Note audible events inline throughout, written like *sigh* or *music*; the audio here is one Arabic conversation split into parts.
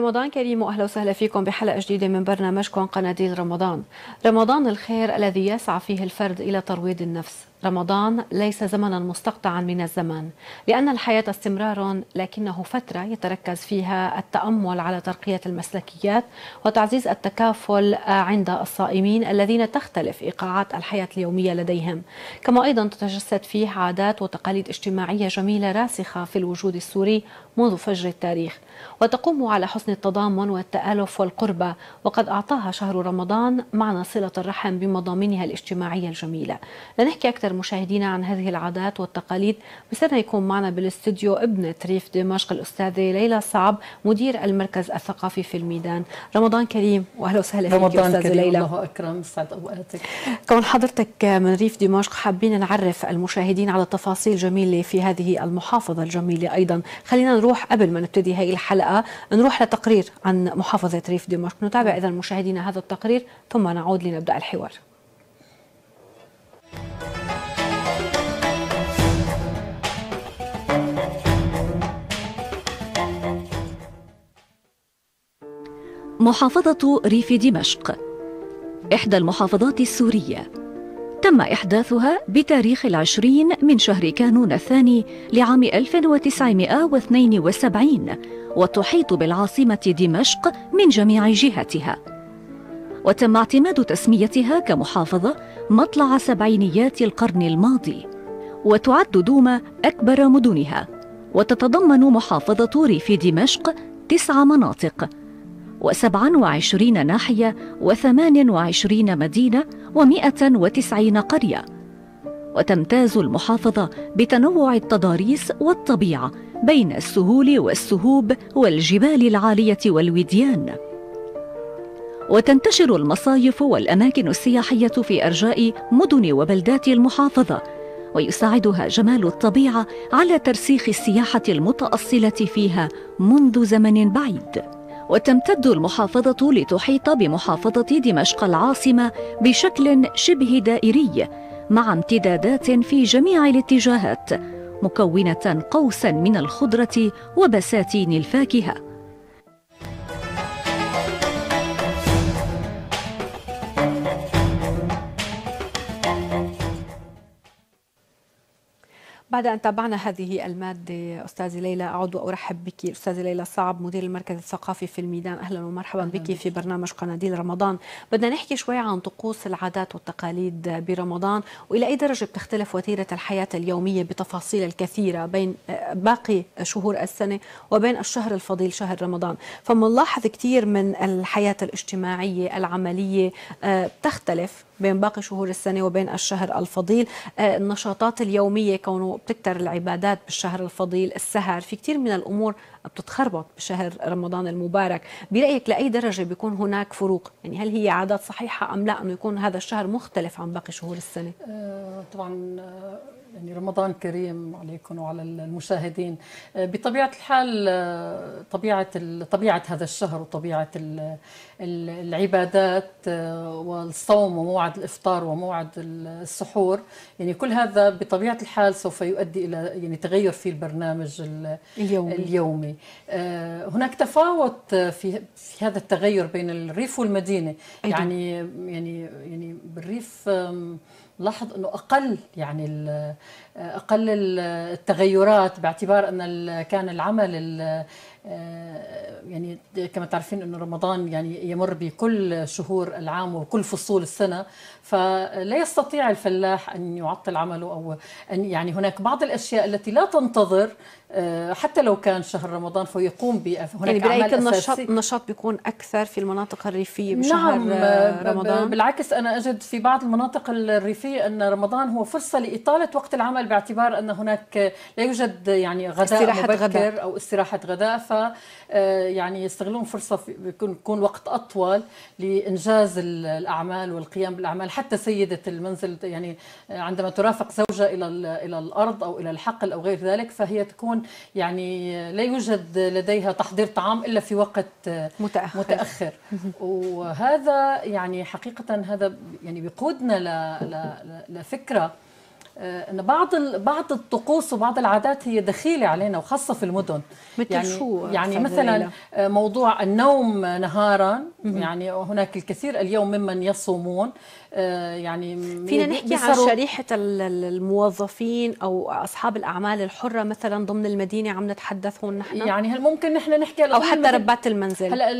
رمضان كريم واهلا وسهلا فيكم بحلقه جديده من برنامجكم قناديل رمضان. رمضان الخير الذي يسعى فيه الفرد الى ترويض النفس، رمضان ليس زمنا مستقطعا من الزمن لأن الحياة استمرار لكنه فترة يتركز فيها التأمل على ترقية المسلكيات وتعزيز التكافل عند الصائمين الذين تختلف إيقاعات الحياة اليومية لديهم كما أيضا تتجسد فيه عادات وتقاليد اجتماعية جميلة راسخة في الوجود السوري منذ فجر التاريخ وتقوم على حسن التضامن والتآلف والقربة وقد أعطاها شهر رمضان معنى صلة الرحم بمضامينها الاجتماعية الجميلة لنحكي أكثر أكثر مشاهدينا عن هذه العادات والتقاليد مستنى يكون معنا بالاستديو ابنة ريف دمشق الأستاذة ليلى صعب مدير المركز الثقافي في الميدان رمضان كريم وأهلا وسهلا فيك رمضان كريم ليلى. الله أكرم سعد أوقاتك كون حضرتك من ريف دمشق حابين نعرف المشاهدين على تفاصيل جميلة في هذه المحافظة الجميلة أيضا خلينا نروح قبل ما نبتدي هاي الحلقة نروح لتقرير عن محافظة ريف دمشق نتابع إذا مشاهدينا هذا التقرير ثم نعود لنبدأ الحوار Thank you. محافظة ريف دمشق إحدى المحافظات السورية تم إحداثها بتاريخ العشرين من شهر كانون الثاني لعام 1972 وتحيط بالعاصمة دمشق من جميع جهاتها وتم اعتماد تسميتها كمحافظة مطلع سبعينيات القرن الماضي وتعد دوما أكبر مدنها وتتضمن محافظة ريف دمشق تسع مناطق و27 ناحية و28 مدينة و190 قرية وتمتاز المحافظة بتنوع التضاريس والطبيعة بين السهول والسهوب والجبال العالية والوديان وتنتشر المصايف والأماكن السياحية في أرجاء مدن وبلدات المحافظة ويساعدها جمال الطبيعة على ترسيخ السياحة المتأصلة فيها منذ زمن بعيد وتمتد المحافظة لتحيط بمحافظة دمشق العاصمة بشكل شبه دائري مع امتدادات في جميع الاتجاهات مكونة قوسا من الخضرة وبساتين الفاكهة بعد أن تابعنا هذه المادة أستاذة ليلى أعود وأرحب بك أستاذة ليلى صعب مدير المركز الثقافي في الميدان أهلا ومرحبا أهلاً بك في برنامج قناديل رمضان بدنا نحكي شوي عن طقوس العادات والتقاليد برمضان وإلى أي درجة بتختلف وتيرة الحياة اليومية بتفاصيل الكثيرة بين آه، باقي شهور السنة وبين الشهر الفضيل شهر رمضان فمنلاحظ كثير من الحياة الاجتماعية العملية آه، بتختلف بين باقي شهور السنة وبين الشهر الفضيل آه، النشاطات اليومية كونه بتكتر العبادات بالشهر الفضيل السهر في كثير من الأمور بتتخربط بشهر رمضان المبارك برايك لاي درجه بيكون هناك فروق يعني هل هي عادات صحيحه ام لا انه يكون هذا الشهر مختلف عن باقي شهور السنه آه، طبعا آه، يعني رمضان كريم عليكم وعلى المشاهدين آه، بطبيعة الحال طبيعة طبيعة هذا الشهر وطبيعة العبادات والصوم وموعد الإفطار وموعد السحور يعني كل هذا بطبيعة الحال سوف يؤدي إلى يعني تغير في البرنامج اليومي, اليومي. يعني هناك تفاوت في في هذا التغير بين الريف والمدينه يعني يعني يعني بالريف لاحظ انه اقل يعني آه، اقل التغيرات باعتبار ان كان العمل آه، يعني كما تعرفين انه رمضان يعني يمر بكل شهور العام وكل فصول السنه فلا يستطيع الفلاح أن يعطل عمله أو أن يعني هناك بعض الأشياء التي لا تنتظر آه، حتى لو كان شهر رمضان فيقوم ب هناك يعني برأيك النشاط النشاط بيكون أكثر في المناطق الريفية بشهر نعم آه، رمضان بالعكس أنا أجد في بعض المناطق الريفية أن رمضان هو فرصة لإطالة وقت العمل باعتبار أن هناك لا يوجد يعني غداء استراحة مبكر غداء. أو استراحة غداء ف آه، يعني يستغلون فرصة يكون وقت أطول لإنجاز الأعمال والقيام بالأعمال حتى سيدة المنزل يعني عندما ترافق زوجها إلى إلى الأرض أو إلى الحقل أو غير ذلك فهي تكون يعني لا يوجد لديها تحضير طعام إلا في وقت متأخر, متأخر. *laughs* وهذا يعني حقيقة هذا يعني بيقودنا ل... لفكرة آه، ان بعض بعض الطقوس وبعض العادات هي دخيله علينا وخاصه في المدن مثل يعني شو يعني مثلا آه، موضوع النوم نهارا يعني هناك الكثير اليوم ممن يصومون آه، يعني فينا نحكي عن شريحة الموظفين أو أصحاب الأعمال الحرة مثلا ضمن المدينة عم نتحدث هون نحن يعني هل ممكن نحن نحكي أو حتى ربات المنزل هلا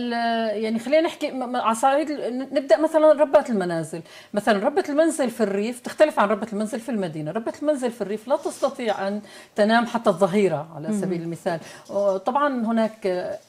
يعني خلينا نحكي على صعيد نبدأ مثلا ربات المنازل مثلا ربة المنزل في الريف تختلف عن ربة المنزل في المدينة ربة المنزل في الريف لا تستطيع أن تنام حتى الظهيرة على سبيل المثال طبعا هناك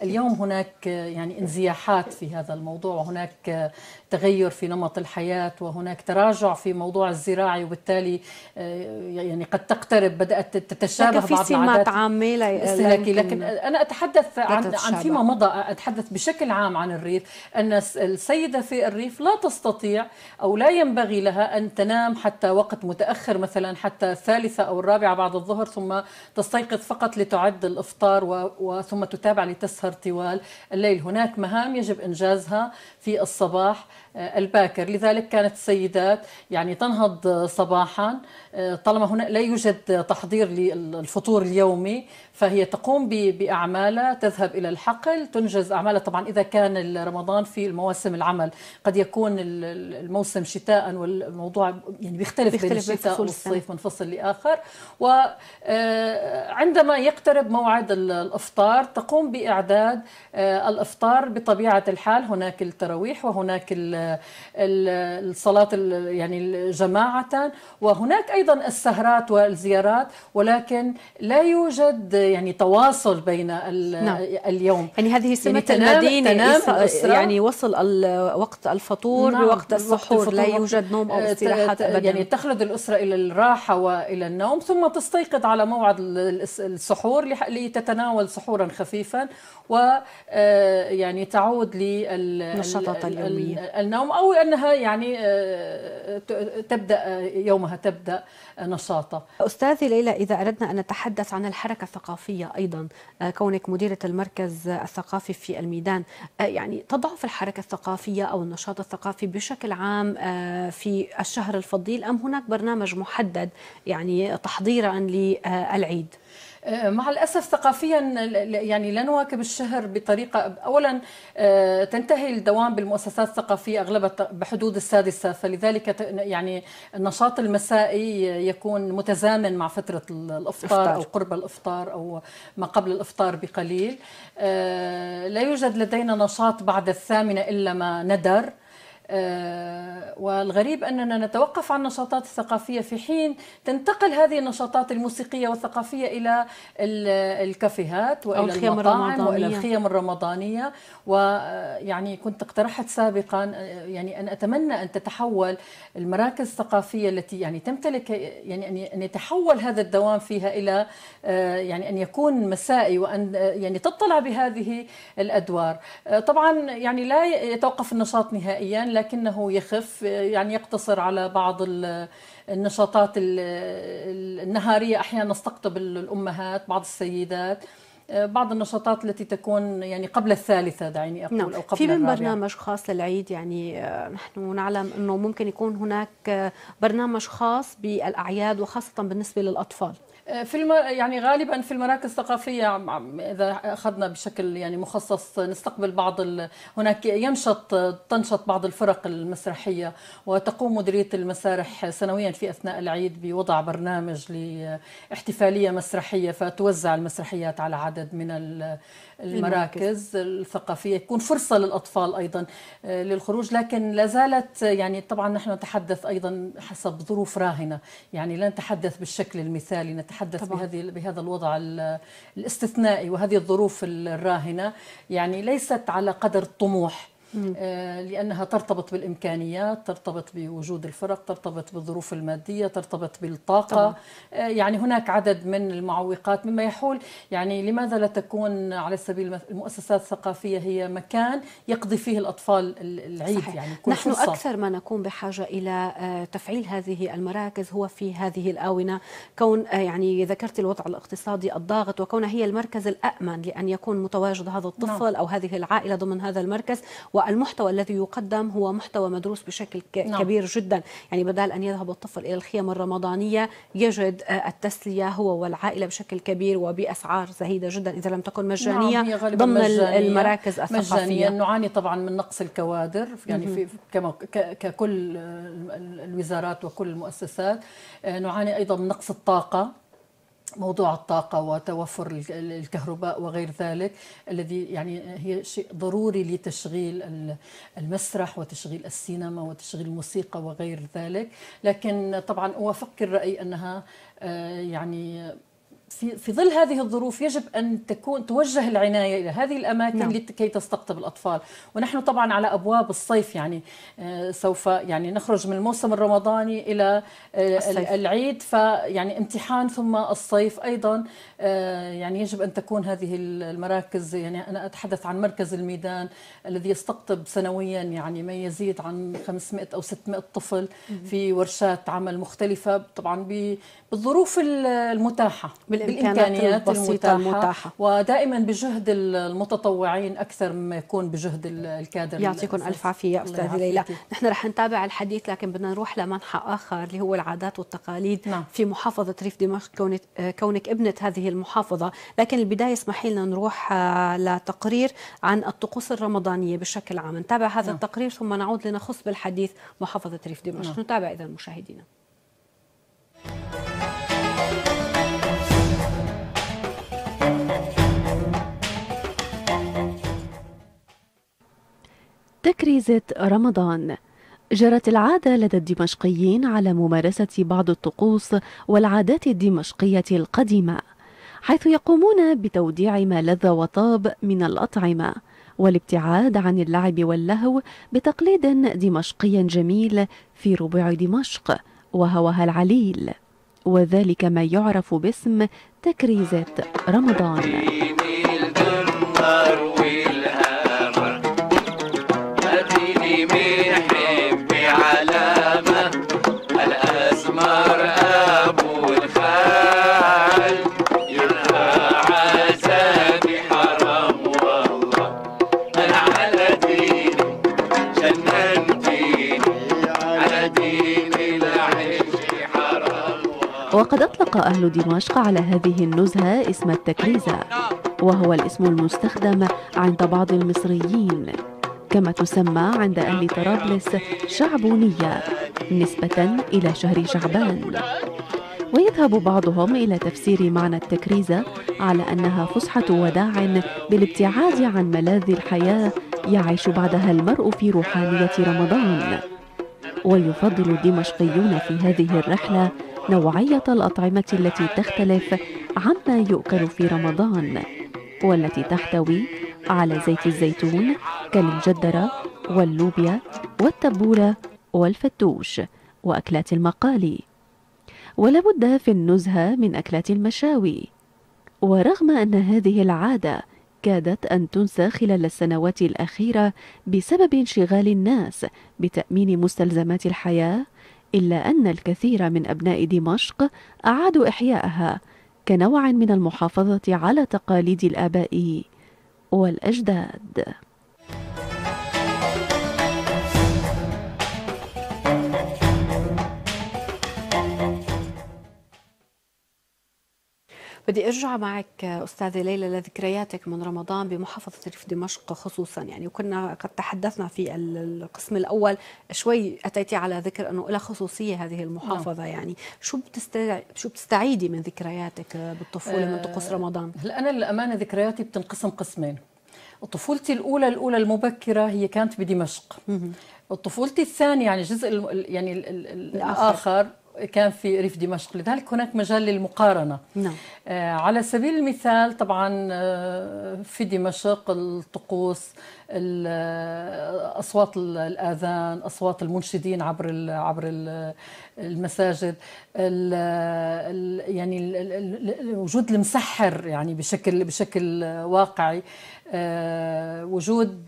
اليوم هناك يعني انزياحات في هذا الموضوع وهناك تغير في نمط الحياة وهناك تراجع في موضوع الزراعي وبالتالي آه، يعني قد تقترب بدأت تتشابه لكن في بعض العادات عامة لكن أنا أتحدث عن, عن فيما مضى أتحدث بشكل عام عن الريف أن السيدة في الريف لا تستطيع أو لا ينبغي لها أن تنام حتى وقت متأخر مثلا حتى الثالثة أو الرابعة بعد الظهر ثم تستيقظ فقط لتعد الإفطار وثم تتابع لتسهر طوال الليل هناك مهام يجب إنجازها في الصباح الباكر لذلك كانت السيدات يعني تنهض صباحا طالما هنا لا يوجد تحضير للفطور اليومي فهي تقوم باعمالها تذهب الى الحقل تنجز اعمالها طبعا اذا كان رمضان في المواسم العمل قد يكون الموسم شتاء والموضوع يعني بيختلف, بين الشتاء والصيف من فصل لاخر وعندما آه، يقترب موعد الافطار تقوم باعداد آه، الافطار بطبيعه الحال هناك التراويح وهناك الصلاه يعني جماعه وهناك ايضا السهرات والزيارات ولكن لا يوجد يعني تواصل بين نعم. اليوم يعني هذه سمه يعني المدينه تنام يعني وصل وقت الفطور نعم. وقت السحور لا يوجد نوم او استراحات ابدا يعني تخلد الاسره الى الراحه والى النوم ثم تستيقظ على موعد السحور لتتناول سحورا خفيفا و آه، يعني تعود للنشاطات اليوميه النوم او انها يعني آه، تبدا آه، يومها تبدا نشاطها أستاذي ليلى إذا أردنا أن نتحدث عن الحركة الثقافية أيضا آه، كونك مديرة المركز الثقافي في الميدان آه، يعني تضعف الحركة الثقافية أو النشاط الثقافي بشكل عام آه، في الشهر الفضيل أم هناك برنامج محدد يعني تحضيرا للعيد آه، مع الاسف ثقافيا يعني لا نواكب الشهر بطريقه اولا آه، تنتهي الدوام بالمؤسسات الثقافيه اغلبها بحدود السادسه فلذلك يعني النشاط المسائي يكون متزامن مع فتره الافطار او قرب الافطار او ما قبل الافطار بقليل آه، لا يوجد لدينا نشاط بعد الثامنه الا ما ندر آه، والغريب أننا نتوقف عن النشاطات الثقافية في حين تنتقل هذه النشاطات الموسيقية والثقافية إلى الكافيهات وإلى الخيام المطاعم وإلى الخيم الرمضانية ويعني آه، كنت اقترحت سابقا آه، يعني أن أتمنى أن تتحول المراكز الثقافية التي يعني تمتلك يعني أن يتحول هذا الدوام فيها إلى يعني أن يكون مسائي وأن يعني تطلع بهذه الأدوار طبعا يعني لا يتوقف النشاط نهائيا لا لكنه يخف يعني يقتصر على بعض النشاطات النهارية أحيانا نستقطب الأمهات بعض السيدات آه، بعض النشاطات التي تكون يعني قبل الثالثة دعيني أقول نعم. أو قبل في من برنامج خاص للعيد يعني آه، نحن نعلم أنه ممكن يكون هناك آه، برنامج خاص بالأعياد وخاصة بالنسبة للأطفال في المر... يعني غالبا في المراكز الثقافيه اذا اخذنا بشكل يعني مخصص نستقبل بعض ال... هناك ينشط تنشط بعض الفرق المسرحيه وتقوم مديريه المسارح سنويا في اثناء العيد بوضع برنامج لاحتفاليه مسرحيه فتوزع المسرحيات على عدد من ال... المراكز الثقافيه يكون فرصه للاطفال ايضا آه، للخروج لكن لا زالت آه، يعني طبعا نحن نتحدث ايضا حسب ظروف راهنه يعني لا نتحدث بالشكل المثالي نتحدث طبعا. بهذه بهذا الوضع الاستثنائي وهذه الظروف الراهنه يعني ليست على قدر الطموح آه، لأنها ترتبط بالإمكانيات ترتبط بوجود الفرق ترتبط بالظروف المادية ترتبط بالطاقة آه، يعني هناك عدد من المعوقات مما يحول يعني لماذا لا تكون على سبيل المؤسسات الثقافية هي مكان يقضي فيه الأطفال العيد صحيح. يعني نحن فرصة. أكثر ما نكون بحاجة إلى آه، تفعيل هذه المراكز هو في هذه الآونة كون يعني ذكرت الوضع الاقتصادي الضاغط وكونها هي المركز الأأمن لأن يكون متواجد هذا نعم. الطفل نعم. أو هذه العائلة ضمن هذا المركز و والمحتوى الذي يقدم هو محتوى مدروس بشكل نعم. كبير جدا يعني بدل أن يذهب الطفل إلى الخيام الرمضانية يجد آه، التسلية هو والعائلة بشكل كبير وبأسعار زهيدة جدا إذا لم تكن مجانية نعم ضمن مجانية المراكز الثقافية مجانية نعاني طبعا من نقص الكوادر يعني في كما ككل آه، الوزارات وكل المؤسسات آه، نعاني أيضا من نقص الطاقة موضوع الطاقة وتوفر الكهرباء وغير ذلك الذي يعني هي شيء ضروري لتشغيل المسرح وتشغيل السينما وتشغيل الموسيقى وغير ذلك لكن طبعا أوافق الرأي أنها آه، يعني في في ظل هذه الظروف يجب ان تكون توجه العنايه الى هذه الاماكن نعم. لكي تستقطب الاطفال، ونحن طبعا على ابواب الصيف يعني آه، سوف يعني نخرج من الموسم الرمضاني الى آه، الصيف. العيد فيعني امتحان ثم الصيف ايضا آه، يعني يجب ان تكون هذه المراكز يعني انا اتحدث عن مركز الميدان الذي يستقطب سنويا يعني ما يزيد عن 500 او 600 طفل في ورشات عمل مختلفه طبعا بالظروف المتاحة بالإمكانيات البسيطة المتاحة, المتاحة ودائما بجهد المتطوعين أكثر مما يكون بجهد الكادر يعطيكم ألف عافية أستاذة ليلى نحن رح نتابع الحديث لكن بدنا نروح لمنحى آخر اللي هو العادات والتقاليد نعم. في محافظة ريف دمشق كونك, كونك ابنة هذه المحافظة لكن البداية اسمحي لنا نروح آه، لتقرير عن الطقوس الرمضانية بشكل عام نتابع هذا نعم. التقرير ثم نعود لنخص بالحديث محافظة ريف دمشق نعم. نتابع إذا مشاهدينا تكريزة رمضان جرت العادة لدى الدمشقيين على ممارسة بعض الطقوس والعادات الدمشقية القديمة حيث يقومون بتوديع ما لذ وطاب من الأطعمة والابتعاد عن اللعب واللهو بتقليد دمشقي جميل في ربع دمشق وهوها العليل وذلك ما يعرف باسم تكريزة رمضان أطلق أهل دمشق على هذه النزهة اسم التكريزة وهو الاسم المستخدم عند بعض المصريين كما تسمى عند أهل طرابلس شعبونية نسبة إلى شهر شعبان ويذهب بعضهم إلى تفسير معنى التكريزة على أنها فسحة وداع بالابتعاد عن ملاذ الحياة يعيش بعدها المرء في روحانية رمضان ويفضل الدمشقيون في هذه الرحلة نوعية الأطعمة التي تختلف عما يؤكل في رمضان والتي تحتوي على زيت الزيتون كالمجدرة واللوبيا والتبولة والفتوش وأكلات المقالي ولابد في النزهة من أكلات المشاوي ورغم أن هذه العادة كادت أن تنسى خلال السنوات الأخيرة بسبب انشغال الناس بتأمين مستلزمات الحياة إلا أن الكثير من أبناء دمشق أعادوا إحياءها كنوع من المحافظة على تقاليد الآباء والأجداد بدي ارجع معك استاذه ليلى لذكرياتك من رمضان بمحافظه ريف دمشق خصوصا يعني وكنا قد تحدثنا في القسم الاول شوي اتيتي على ذكر انه لها خصوصيه هذه المحافظه نعم. يعني شو بتستع... شو بتستعيدي من ذكرياتك بالطفوله من طقوس آه، رمضان؟ هلا انا للامانه ذكرياتي بتنقسم قسمين طفولتي الاولى الاولى المبكره هي كانت بدمشق طفولتي الثانيه يعني الجزء يعني الاخر كان في ريف دمشق لذلك هناك مجال للمقارنة نعم. آه، على سبيل المثال طبعا آه، في دمشق الطقوس آه، أصوات الآذان أصوات المنشدين عبر ال عبر ال المساجد ال يعني ال وجود المسحر يعني بشكل بشكل واقعي وجود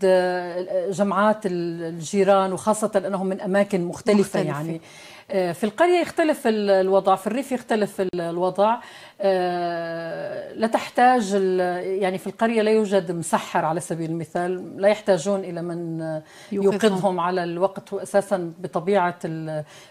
جمعات الجيران وخاصة أنهم من أماكن مختلفة, مختلفة. يعني آه، في القرية يختلف الوضع في الريف يختلف الوضع آه، لا تحتاج يعني في القرية لا يوجد مسحر على سبيل المثال لا يحتاجون إلى من يوقظهم على الوقت وأساسا بطبيعة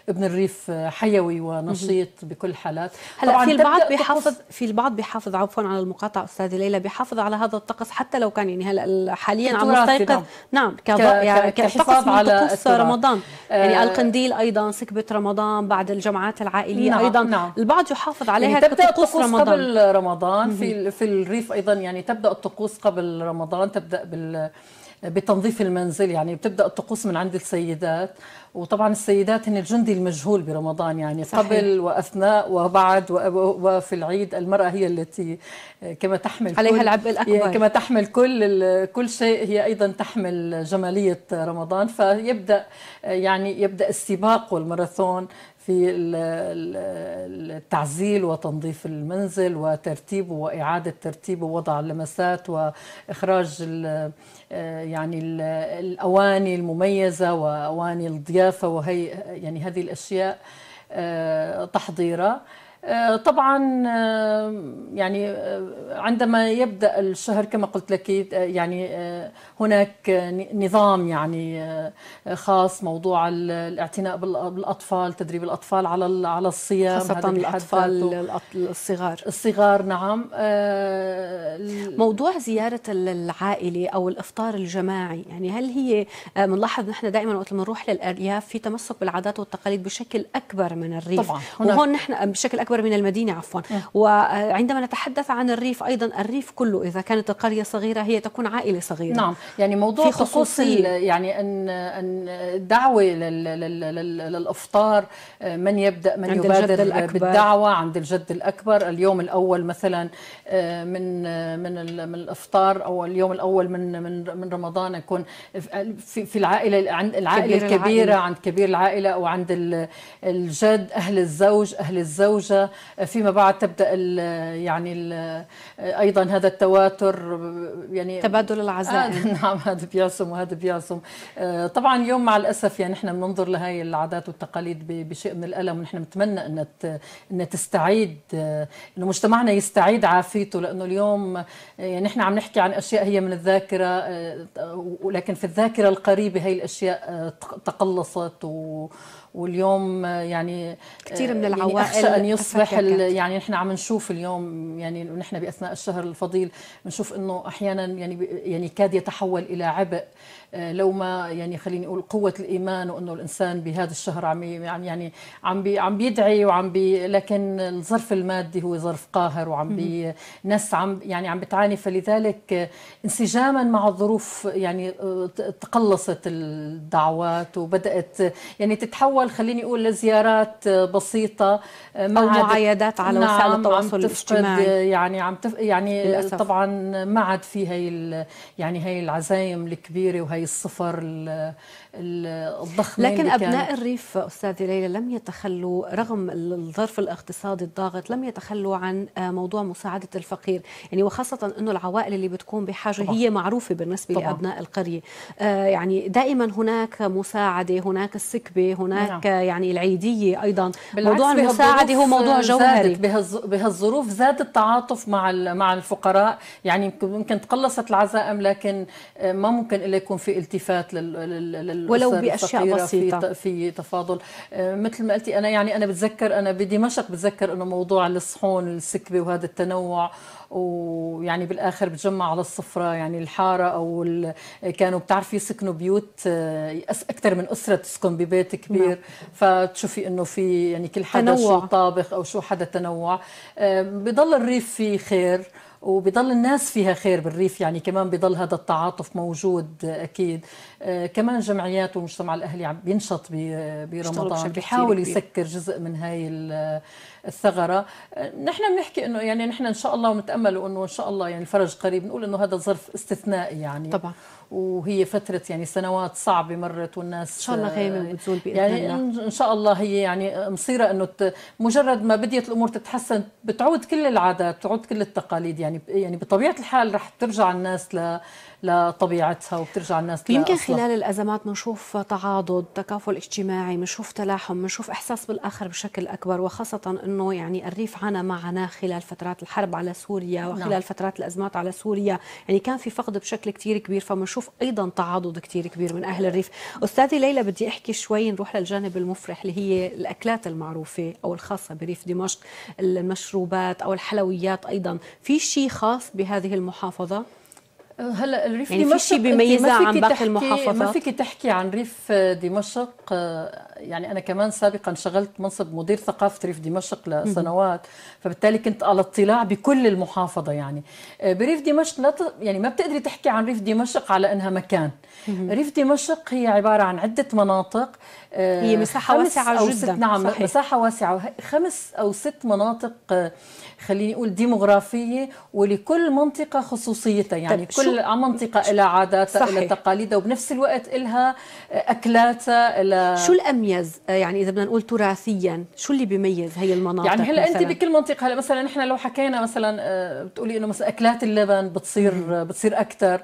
ابن الريف حيوي ونشيط بكل حالات هلا في البعض بيحافظ في البعض بيحافظ عفوا على المقاطعة أستاذ ليلى بيحافظ على هذا الطقس حتى لو كان يعني هلا حاليا عم نستيقظ نعم, نعم يعني كطقس على رمضان يعني آه، القنديل أيضا سكبة رمضان رمضان بعد الجمعات العائليه نعم ايضا نعم. البعض يحافظ عليها يعني تبدا الطقوس رمضان. قبل رمضان في في الريف ايضا يعني تبدا الطقوس قبل رمضان تبدا بال بتنظيف المنزل يعني بتبدا الطقوس من عند السيدات وطبعا السيدات هن الجندي المجهول برمضان يعني صحيح. قبل واثناء وبعد وفي العيد المراه هي التي كما تحمل عليها العبء الاكبر كما تحمل كل كل شيء هي ايضا تحمل جماليه رمضان فيبدا يعني يبدا السباق والماراثون في التعزيل وتنظيف المنزل وترتيبه وإعادة ترتيبه ووضع اللمسات وإخراج آه، يعني الأواني المميزة وأواني الضيافة وهي يعني هذه الأشياء آه، تحضيرها آه، طبعا آه، يعني آه، عندما يبدا الشهر كما قلت لك يعني هناك نظام يعني خاص موضوع الاعتناء بالاطفال تدريب الاطفال على على الصيام خاصه الاطفال الصغار الصغار نعم موضوع زيارة العائلة أو الإفطار الجماعي يعني هل هي بنلاحظ آه، نحن دائما وقت ما نروح للأرياف في تمسك بالعادات والتقاليد بشكل أكبر من الريف طبعا وهون نحن آه، بشكل أكبر من المدينة عفوا نعم. وعندما نتحدث عن الريف أيضا الريف كله إذا كانت القرية صغيرة هي تكون عائلة صغيرة نعم يعني موضوع خصوص يعني أن أن الدعوة للإفطار آه، من يبدأ من عند يبادر الجد الأكبر. بالدعوة عند الجد الأكبر اليوم الأول مثلا من من من الافطار او اليوم الاول من من من رمضان يكون في, في العائله عند العائله كبير الكبيره العائلة. عند كبير العائله او عند الجد اهل الزوج اهل الزوجه فيما بعد تبدا ال يعني ال ايضا هذا التواتر يعني تبادل العزائم آه *laughs* نعم هذا بيعصم وهذا بيعصم آه طبعا اليوم مع الاسف يعني نحن بننظر لهي العادات والتقاليد بشيء من الالم ونحن بنتمنى ان ان تستعيد آه، انه مجتمعنا يستعيد عافيته لانه اليوم آه، يعني نحن عم نحكي عن اشياء هي من الذاكره آه، ولكن في الذاكره القريبه هي الاشياء تقلصت و واليوم يعني كثير من العوائل يعني ان يصبح يعني نحن عم نشوف اليوم يعني نحن باثناء الشهر الفضيل بنشوف انه احيانا يعني يعني كاد يتحول الى عبء لو ما يعني خليني اقول قوه الايمان وانه الانسان بهذا الشهر عم يعني عم بي عم بيدعي وعم بي لكن الظرف المادي هو ظرف قاهر وعم بي ناس عم يعني عم بتعاني فلذلك انسجاما مع الظروف يعني آه، تقلصت الدعوات وبدات يعني تتحول خليني اقول لزيارات آه، بسيطه مع آه، او معايدات على نعم وسائل التواصل الاجتماعي يعني عم تف يعني للأسف. طبعا ما عاد في هي يعني هي العزايم الكبيره وهي الصفر الضخمه لكن أبناء كان... الريف أستاذة ليلى لم يتخلوا رغم الظرف الاقتصادي الضاغط لم يتخلوا عن آه، موضوع مساعدة الفقير يعني وخاصة أنه العوائل اللي بتكون بحاجة طبعا. هي معروفة بالنسبة طبعا. لأبناء القرية آه، يعني دائما هناك مساعدة هناك السكبة هناك نعم. يعني العيدية أيضا موضوع المساعدة هو موضوع جوهري زادت بهالظروف زاد التعاطف مع مع الفقراء يعني ممكن تقلصت العزائم لكن آه، ما ممكن إلا يكون في التفات لل ولو باشياء بسيطه في, في تفاضل آه، مثل ما قلتي انا يعني انا بتذكر انا بدمشق بتذكر انه موضوع الصحون السكبه وهذا التنوع ويعني بالاخر بتجمع على الصفرة يعني الحاره او ال... كانوا بتعرفي يسكنوا بيوت آه، اكثر من اسره تسكن ببيت كبير نعم. فتشوفي انه في يعني كل حدا تنوع. شو طابخ او شو حدا تنوع آه، بضل الريف فيه خير وبضل الناس فيها خير بالريف يعني كمان بضل هذا التعاطف موجود اكيد آه، كمان جمعيات والمجتمع الاهلي عم بينشط آه، برمضان بيحاول يسكر جزء من هاي الثغره نحن بنحكي انه يعني نحن ان شاء الله ونتامل انه ان شاء الله يعني الفرج قريب نقول انه هذا ظرف استثنائي يعني طبعا وهي فترة يعني سنوات صعبة مرت والناس إن شاء الله غيمة وبتزول آه، بإذن يعني الله إن شاء الله هي يعني مصيرة إنه مجرد ما بديت الأمور تتحسن بتعود كل العادات بتعود كل التقاليد يعني يعني بطبيعة الحال رح ترجع الناس ل لطبيعتها وبترجع الناس يمكن خلال الأزمات بنشوف تعاضد تكافل اجتماعي بنشوف تلاحم بنشوف إحساس بالآخر بشكل أكبر وخاصة انه يعني الريف عانى معنا خلال فترات الحرب على سوريا وخلال نعم. فترات الازمات على سوريا يعني كان في فقد بشكل كثير كبير فبنشوف ايضا تعاضد كثير كبير من اهل الريف استاذه ليلى بدي احكي شوي نروح للجانب المفرح اللي هي الاكلات المعروفه او الخاصه بريف دمشق المشروبات او الحلويات ايضا في شيء خاص بهذه المحافظه هلا الريف يعني دمشق في شيء بيميزها عن باقي المحافظات ما فيك تحكي عن ريف دمشق آه، يعني انا كمان سابقا شغلت منصب مدير ثقافه ريف دمشق لسنوات فبالتالي كنت على اطلاع بكل المحافظه يعني آه، بريف دمشق لا يعني ما بتقدري تحكي عن ريف دمشق على انها مكان ريف دمشق هي عباره عن عده مناطق آه، هي مساحه واسعه جدا نعم صحيح. مساحه واسعه خمس او ست مناطق خليني اقول ديموغرافيه ولكل منطقه خصوصيتها طيب، يعني كل منطقه لها عاداتها لها تقاليدها وبنفس الوقت لها آه، اكلاتها لها شو الاميز آه، يعني اذا بدنا نقول تراثيا شو اللي بيميز هي المناطق يعني هلا انت بكل منطقه هلا مثلا نحن لو حكينا مثلا آه، بتقولي انه مثلا اكلات اللبن بتصير بتصير اكثر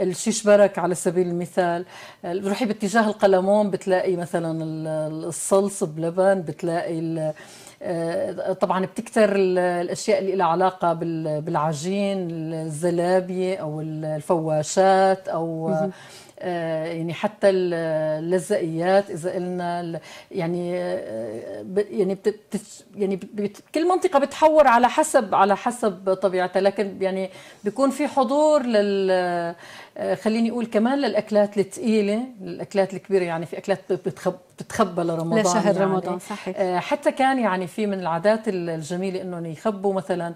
الشيش برك على سبيل المثال بتروحي باتجاه القلمون بتلاقي مثلا الصلص بلبن بتلاقي آه، طبعا بتكثر الاشياء اللي لها علاقه بالعجين الزلابيه او الفواشات او آه، يعني حتى اللزقيات اذا قلنا يعني آه، يعني يعني كل منطقه بتحور على حسب على حسب طبيعتها لكن يعني بيكون في حضور لل آه، خليني اقول كمان للاكلات الثقيله الاكلات الكبيره يعني في اكلات بتخب بتتخبى لرمضان لشهر يعني رمضان صحيح آه، حتى كان يعني في من العادات الجميله انهم يخبوا مثلا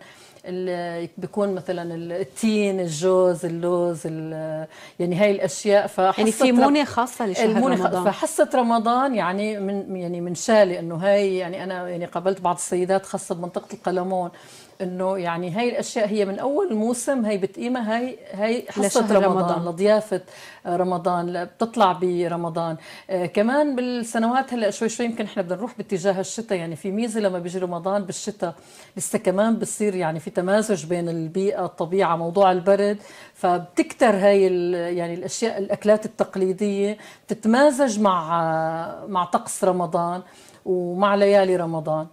بيكون مثلا التين الجوز اللوز يعني هاي الاشياء فحصه يعني في مونه خاصه لشهر رمضان فحصه رمضان يعني من يعني من شالي انه هاي يعني انا يعني قابلت بعض السيدات خاصه بمنطقه القلمون انه يعني هاي الاشياء هي من اول موسم هي بتقيمها هي هي حصه رمضان, رمضان لضيافه رمضان بتطلع برمضان آه كمان بالسنوات هلا شوي شوي يمكن احنا بدنا نروح باتجاه الشتاء يعني في ميزه لما بيجي رمضان بالشتاء لسه كمان بصير يعني في تمازج بين البيئه الطبيعه موضوع البرد فبتكتر هاي يعني الاشياء الاكلات التقليديه بتتمازج مع مع طقس رمضان ومع ليالي رمضان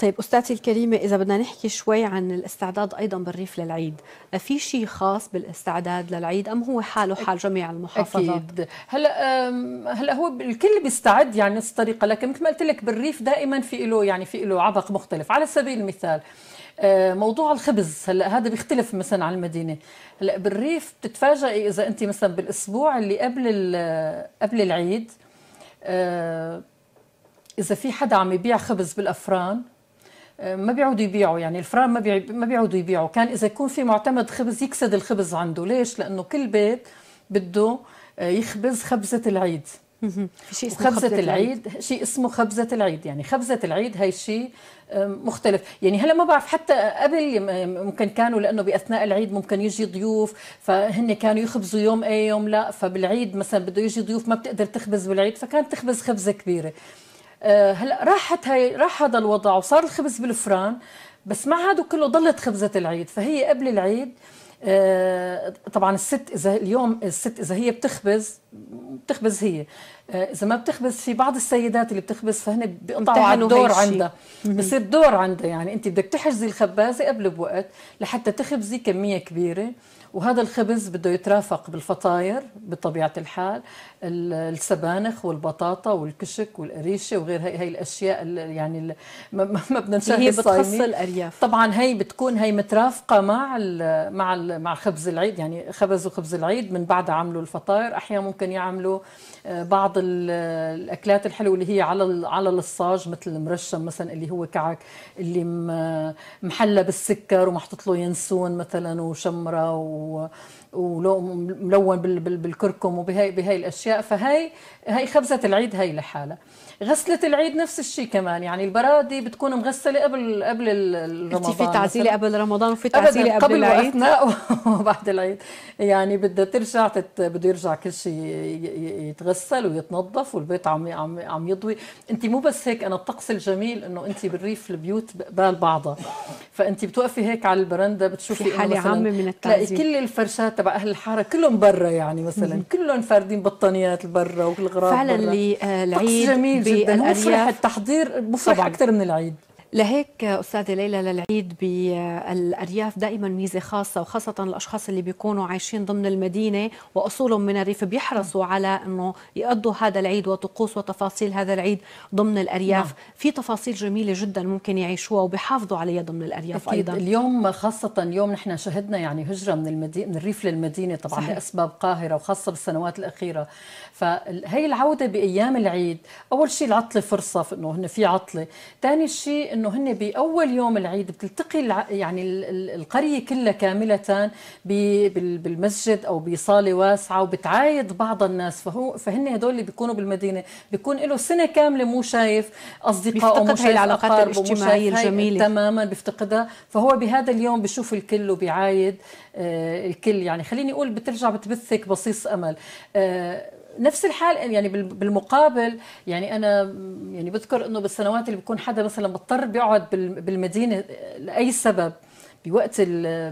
طيب استاذتي الكريمه اذا بدنا نحكي شوي عن الاستعداد ايضا بالريف للعيد في شيء خاص بالاستعداد للعيد ام هو حاله حال جميع المحافظات اكيد هلا هلا هو الكل بيستعد يعني نفس الطريقه لكن مثل ما قلت لك بالريف دائما في له يعني في له عبق مختلف على سبيل المثال أه، موضوع الخبز هلا هذا بيختلف مثلا على المدينه هلا بالريف بتتفاجئي اذا انت مثلا بالاسبوع اللي قبل قبل العيد أه، اذا في حدا عم يبيع خبز بالافران آه، ما بيعودوا يبيعوا يعني الفرن ما ما بيعودوا يبيعوا كان اذا يكون في معتمد خبز يكسد الخبز عنده ليش لانه كل بيت بده آه، يخبز خبزه العيد في شيء اسمه خبزة العيد. العيد شيء اسمه خبزة العيد يعني خبزة العيد هي شيء آه، مختلف يعني هلا ما بعرف حتى قبل ممكن كانوا لانه باثناء العيد ممكن يجي ضيوف فهن كانوا يخبزوا يوم اي يوم لا فبالعيد مثلا بده يجي ضيوف ما بتقدر تخبز بالعيد فكانت تخبز خبزة كبيرة آه، هلا راحت هي راح هذا الوضع وصار الخبز بالفران بس مع هذا كله ضلت خبزه العيد فهي قبل العيد آه، طبعا الست اذا اليوم الست اذا هي بتخبز بتخبز هي آه، اذا ما بتخبز في بعض السيدات اللي بتخبز فهن بيقطعوا على الدور عندها بصير دور عندها يعني انت بدك تحجزي الخبازه قبل بوقت لحتى تخبزي كميه كبيره وهذا الخبز بده يترافق بالفطاير بطبيعه الحال السبانخ والبطاطا والكشك والقريشه وغير هي, هاي الاشياء يعني ما بدنا نشاهد هي بتخص الارياف طبعا هي بتكون هي مترافقه مع الـ مع الـ مع خبز العيد يعني خبزوا خبز العيد من بعدها عملوا الفطاير احيانا ممكن يعملوا آه، بعض الاكلات الحلوه اللي هي على على الصاج مثل المرشم مثلا اللي هو كعك اللي محلى بالسكر ومحطوط له ينسون مثلا وشمره و وملون بالكركم وبهي بهي الاشياء فهي هي خبزه العيد هي لحالها غسلة العيد نفس الشيء كمان يعني البرادي بتكون مغسلة قبل قبل رمضان في تعزيلة قبل رمضان وفي تعزيلة قبل, قبل العيد *laughs* وبعد العيد يعني بدها ترجع تت... بده يرجع كل شيء يتغسل ويتنظف والبيت عم عم عم يضوي انت مو بس هيك انا الطقس الجميل انه انت بالريف البيوت بال بعضها فانت بتوقفي هيك على البرندة بتشوفي في حالة عامة من التعزيل تلاقي كل كل الفرشات تبع اهل الحاره كلهم برا يعني مثلا كلهم فاردين بطانيات برا والغراب فعلا للعيد آه، جميل جدا التحضير مفرح اكثر من العيد لهيك استاذه ليلى للعيد بالارياف دائما ميزه خاصه وخاصه الاشخاص اللي بيكونوا عايشين ضمن المدينه واصولهم من الريف بيحرصوا على انه يقضوا هذا العيد وطقوس وتفاصيل هذا العيد ضمن الارياف نعم. في تفاصيل جميله جدا ممكن يعيشوها وبيحافظوا عليها ضمن الارياف أكيد. ايضا اليوم خاصه اليوم نحن شهدنا يعني هجره من المدينه من الريف للمدينه طبعا صحيح. لاسباب قاهره وخاصه بالسنوات الاخيره فهي العوده بايام العيد اول شيء العطله فرصه انه هن في عطله ثاني شيء انه هن باول يوم العيد بتلتقي يعني القريه كلها كامله بالمسجد او بصاله واسعه وبتعايد بعض الناس فهو فهن هدول اللي بيكونوا بالمدينه بيكون له سنه كامله مو شايف اصدقائه مو شايف العلاقات الاجتماعيه الجميله تماما بيفتقدها فهو بهذا اليوم بشوف الكل وبيعايد آه، الكل يعني خليني اقول بترجع بتبثك بصيص امل آه، نفس الحال يعني بالمقابل يعني انا يعني بذكر انه بالسنوات اللي بكون حدا مثلا مضطر بيقعد بالمدينه لاي سبب بوقت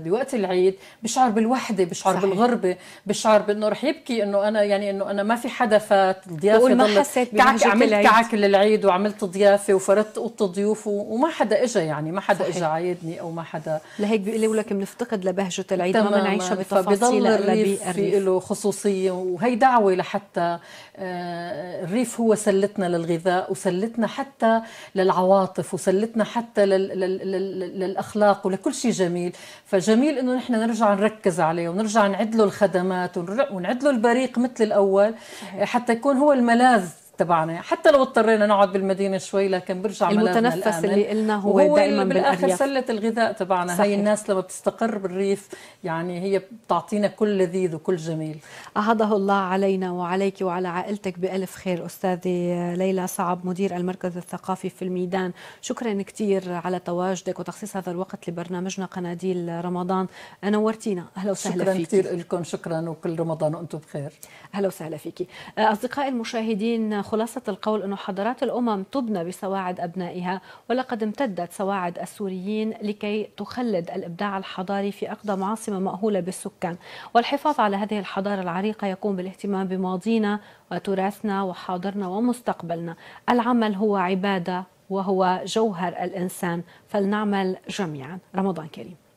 بوقت العيد بشعر بالوحده بشعر صحيح. بالغربه بشعر بانه رح يبكي انه انا يعني انه انا ما في حدا فات الضيافه ما حسيت كعك عملت كعك للعيد وعملت ضيافه وفردت اوضه ضيوف وما حدا اجى يعني ما حدا اجى عايدني او ما حدا لهيك بيقولوا لك بنفتقد لبهجه العيد ما بنعيشها بتفاصيل الريف في له خصوصيه وهي دعوه لحتى آه، الريف هو سلتنا للغذاء وسلتنا حتى للعواطف وسلتنا حتى للاخلاق ولكل شيء جميل فجميل انه نحن نرجع نركز عليه ونرجع نعد له الخدمات ونعد له البريق مثل الاول حتى يكون هو الملاذ تبعنا حتى لو اضطرينا نقعد بالمدينه شوي لكن برجع المتنفس اللي قلنا هو, هو دائما بالاخر سله الغذاء تبعنا صحيح. هي الناس لما بتستقر بالريف يعني هي بتعطينا كل لذيذ وكل جميل اهده الله علينا وعليك وعلى عائلتك بالف خير استاذه ليلى صعب مدير المركز الثقافي في الميدان شكرا كثير على تواجدك وتخصيص هذا الوقت لبرنامجنا قناديل رمضان نورتينا اهلا وسهلا شكرا فيك شكرا كثير لكم شكرا وكل رمضان وانتم بخير اهلا وسهلا فيكي اصدقائي المشاهدين خلاصة القول أن حضارات الأمم تبنى بسواعد أبنائها ولقد امتدت سواعد السوريين لكي تخلد الإبداع الحضاري في أقدم عاصمة مأهولة بالسكان والحفاظ على هذه الحضارة العريقة يقوم بالاهتمام بماضينا وتراثنا وحاضرنا ومستقبلنا العمل هو عبادة وهو جوهر الإنسان فلنعمل جميعا رمضان كريم